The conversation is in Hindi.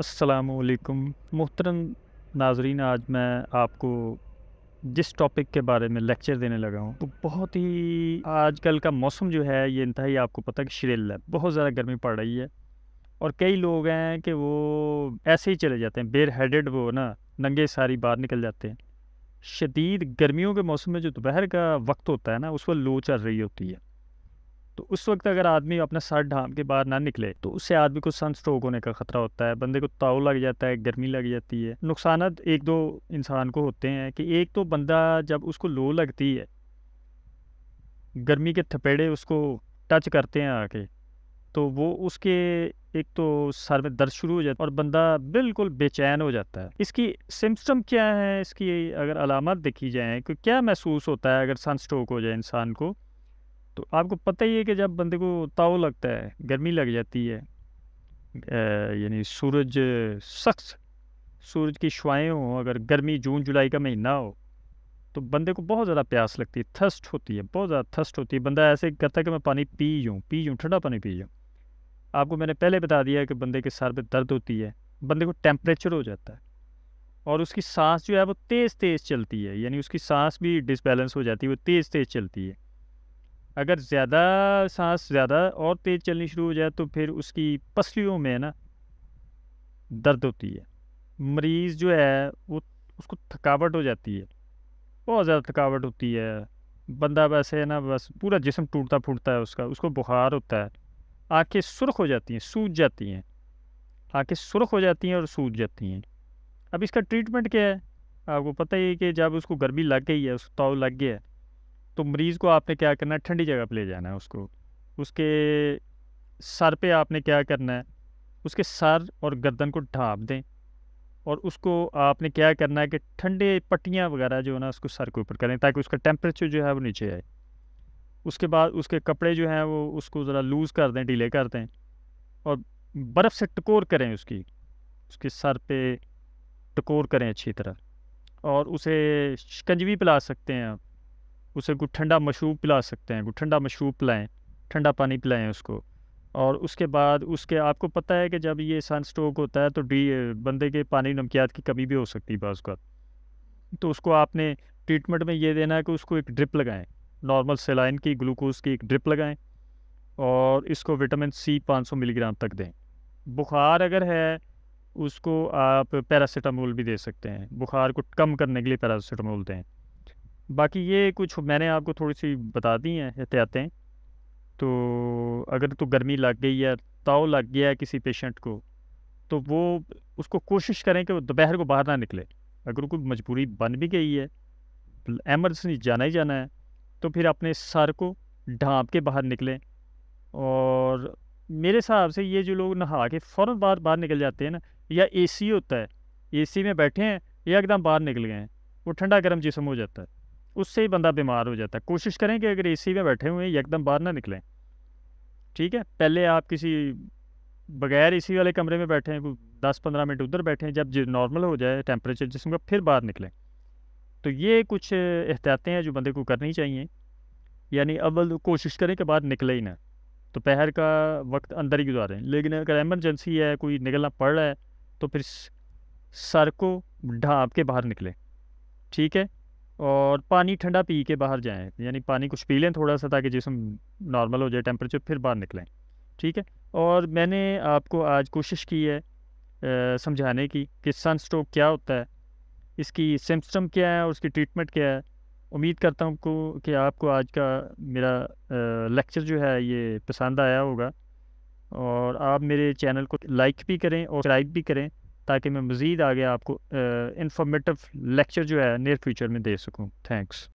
असलकुम मोहतरम नाजरीन आज मैं आपको जिस टॉपिक के बारे में लेक्चर देने लगा हूँ तो बहुत ही आजकल का मौसम जो है ये इंतहाई आपको पता कि श्रेल है बहुत ज़्यादा गर्मी पड़ रही है और कई लोग हैं कि वो ऐसे ही चले जाते हैं बेर हेडेड वो ना नंगे सारी बाहर निकल जाते हैं शदीद गर्मियों के मौसम में जो दोपहर का वक्त होता है ना उस पर लू चल रही होती है तो उस वक्त अगर आदमी अपना सर ढाम के बाहर ना निकले तो उससे आदमी को सन स्ट्रोक होने का खतरा होता है बंदे को ताव लग जाता है गर्मी लग जाती है नुकसान एक दो इंसान को होते हैं कि एक तो बंदा जब उसको लो लगती है गर्मी के थपेड़े उसको टच करते हैं आके तो वो उसके एक तो सर में दर्द शुरू हो जाता है और बंदा बिल्कुल बेचैन हो जाता है इसकी सिम्टम क्या है इसकी अगर अलामत देखी जाए कि तो क्या महसूस होता है अगर सन स्ट्रोक हो जाए इंसान को तो आपको पता ही है कि जब बंदे को ताव लगता है गर्मी लग जाती है यानी सूरज सख्त सूरज की शुआएँ हों अगर गर्मी जून जुलाई का महीना हो तो बंदे को बहुत ज़्यादा प्यास लगती है थस्ट होती है बहुत ज़्यादा थस्ट होती है बंदा ऐसे करता है कि मैं पानी पी जाऊँ पी जाऊँ ठंडा पानी पी जाऊँ आपको मैंने पहले बता दिया कि बंदे के सर पर दर्द होती है बंदे को टेम्परेचर हो जाता है और उसकी सांस जो है वो तेज़ तेज़ चलती है यानी उसकी सांस भी डिसबैलेंस हो जाती है वो तेज़ तेज़ चलती है अगर ज़्यादा सांस ज़्यादा और तेज़ चलनी शुरू हो जाए तो फिर उसकी पसलियों में ना दर्द होती है मरीज़ जो है वो उसको थकावट हो जाती है बहुत ज़्यादा थकावट होती है बंदा वैसे है ना बस पूरा जिसम टूटता फूटता है उसका उसको बुखार होता है आंखें सुरख हो जाती हैं सूज जाती हैं आंखें सुरख हो जाती हैं और सूज जाती हैं अब इसका ट्रीटमेंट क्या है आपको पता ही है कि जब उसको गर्मी लग गई है उसको ताव लग गया है तो मरीज़ को आपने क्या करना है ठंडी जगह पर ले जाना है उसको उसके सर पे आपने क्या करना है उसके सर और गर्दन को ढाँप दें और उसको आपने क्या करना है कि ठंडे पट्टियाँ वगैरह जो है ना उसको सर के ऊपर करें ताकि उसका टेम्परेचर जो है वो नीचे आए उसके बाद उसके कपड़े जो हैं वो उसको ज़रा लूज़ कर दें ढीले कर दें और बर्फ़ से टकोर करें उसकी उसके सर पे टकोर करें अच्छी तरह और उसे शिकंजवी पिला सकते हैं आप उसे कुछ ठंडा मशरूब पिला सकते हैं कुछ ठंडा मशरूब पिलाएँ ठंडा पानी पिलाएं उसको और उसके बाद उसके आपको पता है कि जब ये सन स्ट्रोक होता है तो डी बंदे के पानी नमकियात की कमी भी हो सकती है बाज़ का तो उसको आपने ट्रीटमेंट में ये देना है कि उसको एक ड्रिप लगाएं नॉर्मल सेलाइन की ग्लूकोज की एक ड्रिप लगाएं और इसको विटामिन सी 500 मिलीग्राम तक दें बुखार अगर है उसको आप पैरासीटामोल भी दे सकते हैं बुखार को कम करने के लिए पैरासीटामोल दें बाकी ये कुछ मैंने आपको थोड़ी सी बता दी हैं एहतियातें तो अगर तो गर्मी लग गई है ताव लग गया है किसी पेशेंट को तो वो उसको कोशिश करें कि वो दोपहर को बाहर ना निकले अगर कोई मजबूरी बन भी गई है एमरजेंसी जाना ही जाना है तो फिर अपने सर को ढांप के बाहर निकलें और मेरे हिसाब से ये जो लोग नहा के फ़ौर बाहर बाहर निकल जाते हैं ना या एसी होता है एसी में बैठे हैं या एकदम बाहर निकल गए हैं वो ठंडा गर्म जिसम हो जाता है उससे ही बंदा बीमार हो जाता है कोशिश करें कि अगर ए में बैठे हुए हैं एकदम बाहर ना निकलें ठीक है पहले आप किसी बगैर ए वाले कमरे में बैठे हैं दस पंद्रह मिनट उधर बैठे हैं जब नॉर्मल हो जाए टेम्परेचर जिसम का फिर बाहर निकलें तो ये कुछ एहतियातें हैं जो बंदे को करनी चाहिए यानी अव्वल कोशिश करें कि बाहर निकले ही ना तो पहर का वक्त अंदर ही गुजारें लेकिन अगर एमरजेंसी है कोई निकलना पड़ रहा है तो फिर सर को ढाँप के बाहर निकलें ठीक है और पानी ठंडा पी के बाहर जाएं यानी पानी कुछ पी लें थोड़ा सा ताकि जिसम नॉर्मल हो जाए टेम्परेचर फिर बाहर निकलें ठीक है और मैंने आपको आज कोशिश की है समझाने की कि सन स्ट्रोक क्या होता है इसकी सिम्पटम क्या है और उसकी ट्रीटमेंट क्या है उम्मीद करता हूँ को कि आपको आज का मेरा लेक्चर जो है ये पसंद आया होगा और आप मेरे चैनल को लाइक भी करें और सब्सक्राइब भी करें ताकि मैं मज़ीद आगे आपको इंफॉर्मेटिव लेक्चर जो है नियर फ्यूचर में दे सकूँ थैंक्स